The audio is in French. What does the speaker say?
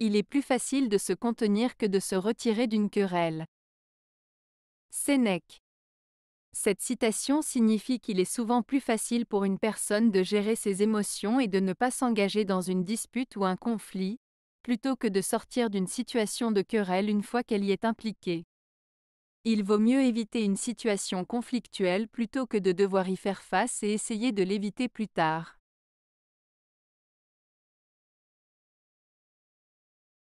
il est plus facile de se contenir que de se retirer d'une querelle. Sénèque. Cette citation signifie qu'il est souvent plus facile pour une personne de gérer ses émotions et de ne pas s'engager dans une dispute ou un conflit, plutôt que de sortir d'une situation de querelle une fois qu'elle y est impliquée. Il vaut mieux éviter une situation conflictuelle plutôt que de devoir y faire face et essayer de l'éviter plus tard.